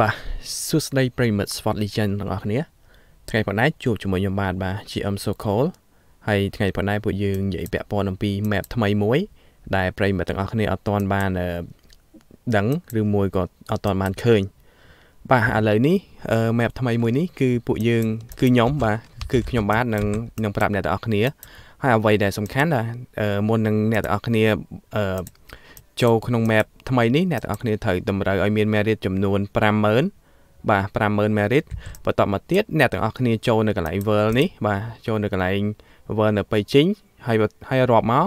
បាទសួស្តីប្រិមិត្ត Sport Legend ទាំងអស់គ្នាថ្ងៃប៉ុណ្ណេះជួបជាមួយខ្ញុំបាទបាទ GM Sokol ហើយថ្ងៃប៉ុណ្ណេះពួកយើងនិយាយពាក់ព័ន្ធអំពី map ថ្មីមួយ ដែលប្រិមិត្តទាំងអស់គ្នាអត់ទាន់បានដឹងឬមួយក៏អត់ទាន់បានឃើញ បាទឥឡូវនេះ map ថ្មីមួយនេះគឺពួកយើង គឺខ្ញុំបាទគឺខ្ញុំបាទនឹងនឹងប្រាប់អ្នកទាំងអស់គ្នាហើយអ្វីដែលសំខាន់ដែរមុននឹងអ្នកទាំងអស់គ្នាអឺចូលក្នុង map ថ្មីនេះអ្នកទាំងអស់គ្នាត្រូវតម្រូវឲ្យមាន merit ចំនួន50000បាទ50000 merit បន្ទាប់មកទៀតអ្នកទាំងអស់គ្នាចូលនៅកន្លែង world នេះបាទចូលនៅកន្លែង world នៅបៃជីងហើយហើយរាប់មក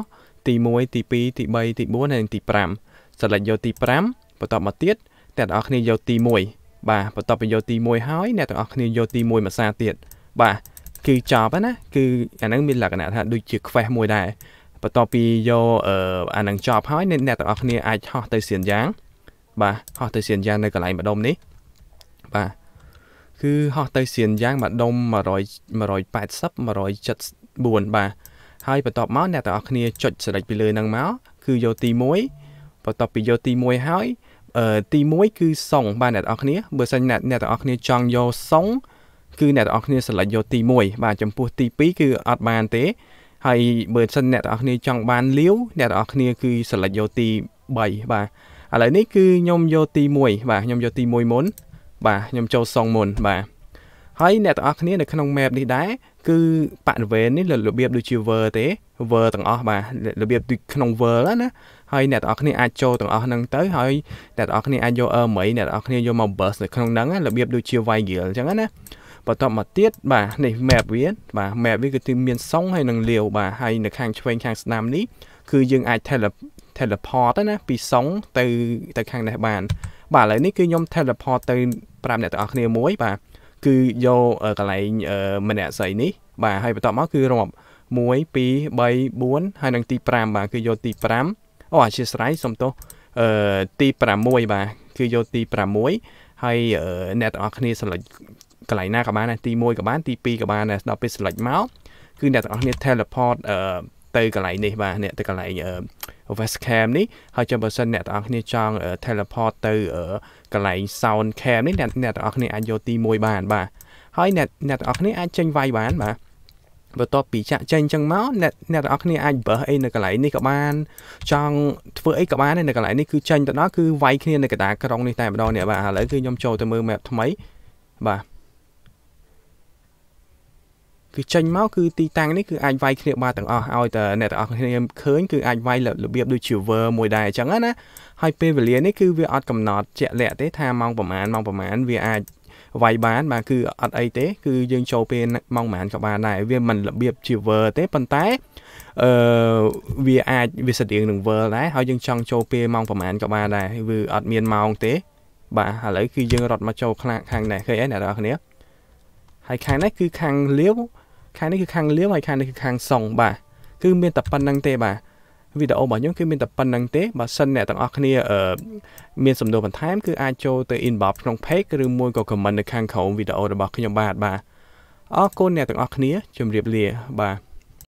ទី1ទី2ទី3ទី4ហើយទី5 select យកទី5បន្ទាប់មកទៀតអ្នកទាំងអស់គ្នាយកទី1បាទបន្ទាប់ពីយកទី1ហើយអ្នកទាំងអស់គ្នាយកទី1មួយសាទៀតបាទគឺចប់ហ្នឹងណាគឺអាហ្នឹងមានលក្ខណៈថាដូចជា quest មួយដែរបន្ទាប់ពីយកអានឹងចប់ហើយអ្នកទាំងអស់គ្នាអាចហោះ ទៅសៀនយ៉ាង បាទហោះទៅសៀនយ៉ាង នៅកន្លែងម្ដុំនេះបាទគឺហោះទៅសៀនយ៉ាងម្ដុំ100 180 174បាទហើយបន្ទាប់មកអ្នកទាំងអស់គ្នាចុចសេលេចពីលើហ្នឹងមកគឺយកទី1បន្ទាប់ពីយកទី1ហើយអឺទី1គឺសុងបាទអ្នកទាំងអស់គ្នាបើសិនអ្នកអ្នកទាំងអស់គ្នាចង់យកសុងគឺអ្នកទាំងអស់គ្នា select យកទី1បាទចំពោះទី2គឺអត់បានទេហើយបើសិនអ្នកទាំងអស់គ្នាចង់បានលាវអ្នកទាំងអស់គ្នាគឺ select យកទី3បាទឥឡូវនេះគឺខ្ញុំយកទី1បាទខ្ញុំយកទី1មុនបាទខ្ញុំចូលសងមុនបាទហើយអ្នកទាំងអស់គ្នានៅក្នុង map នេះដែរគឺបរិវេណនេះរបៀបដូចជា ver ទេ ver ទាំងអស់បាទរបៀបដូចក្នុង ver ណាហើយអ្នកទាំងអស់គ្នាអាចចូលទាំងអស់ហ្នឹងទៅហើយអ្នកទាំងអស់គ្នាអាចយក array អ្នកទាំងអស់គ្នាយក members នៅក្នុងហ្នឹងរបៀបដូចជា wire អញ្ចឹងណាបន្ទាប់មកទៀតបាទនេះ map វាបាទ map វាគឺទីមានសុងហើយនឹងលាវបាទហើយនៅខាងឆ្វេងខាងស្ដាំនេះគឺយើងអាច teleport ទៅណាពីសុងទៅទៅខាងនេះបាន បាទឥឡូវនេះគឺខ្ញុំ teleport ទៅ5អ្នកទាំងអស់គ្នាមួយបាទគឺយកកន្លែងម្នាក់ស្អីនេះបាទហើយបន្ទាប់មកគឺរាប់1 2 3 4ហើយនឹងទី5បាទគឺយកទី5អូអធិស្ឋានសុំទោសអឺទី6បាទគឺយកទី6ហើយអ្នកទាំងអស់គ្នា select កន្លែងណាក៏បានដែរទី1ក៏បាន ទី2ក៏បានដែរដល់ពេល select មកគឺអ្នកទាំងអស់គ្នា teleport អឺទៅកន្លែងនេះបាទអ្នកទៅកន្លែង West Cam នេះហើយចាំបើសិនអ្នកទាំងអស់គ្នាចង់ teleport ទៅកន្លែង Sound Cam នេះអ្នកទាំងអស់គ្នាអាចយកទី1បានបាទហើយអ្នកអ្នកទាំងអស់គ្នាអាចចេញវាយបានបាទបន្ទាប់ពីចាក់ចេញអញ្ចឹងមកអ្នកអ្នកទាំងអស់គ្នាអាចបើសអីនៅកន្លែងនេះក៏បាន ចង់ធ្វើអីក៏បាននៅកន្លែងនេះគឺចេញទៅដល់គឺវាយគ្នានៅកណ្ដាលក្រុងនេះតែម្ដងនេះបាទឥឡូវគឺខ្ញុំចូលទៅមើល map ថ្មីបាទគឺចេញមកគឺទីតាំងនេះគឺអាចវាយគ្នាបានទាំងអស់ឲ្យតែអ្នកទាំងអស់គ្នាឃើញគឺអាចវាយរបៀបដូចជា ver មួយដែរអញ្ចឹងណាហើយពេលវេលានេះគឺវាអត់កំណត់ជាក់លាក់ទេថាម៉ោងប្រហែលម៉ោងប្រហែលវាអាចវាយបានបាទគឺអត់អីទេគឺយើងចូលពេលម៉ោងប្រហែលក៏បានដែរវាមិនរបៀបជា ver ទេប៉ុន្តែអឺវាអាចវាស្តៀងនឹង ver ដែរហើយយើងចង់ចូលពេលម៉ោងប្រហែលក៏បានដែរវាអត់មានម៉ោងទេ បាទឥឡូវគឺយើងរត់មកចូលខាងខាងនេះឃើញអីអ្នកនរគ្នាហើយខាងនេះគឺខាងលាវខាងនេះគឺខាងលាវហើយខាងនេះគឺខាងសុងបាទគឺមានតែប៉ុណ្្នឹងទេបាទវីដេអូរបស់ខ្ញុំគឺមានតែប៉ុណ្្នឹងទេបើសិនអ្នកទាំងអស់គ្នាមានសំណួរបន្ថែម គឺអាចចូលទៅ inbox ក្នុង page ឬមួយក៏ comment នៅខាងក្រោមវីដេអូរបស់ខ្ញុំបាទបាទអរគុណអ្នកទាំងអស់គ្នាជម្រាបលាបាទ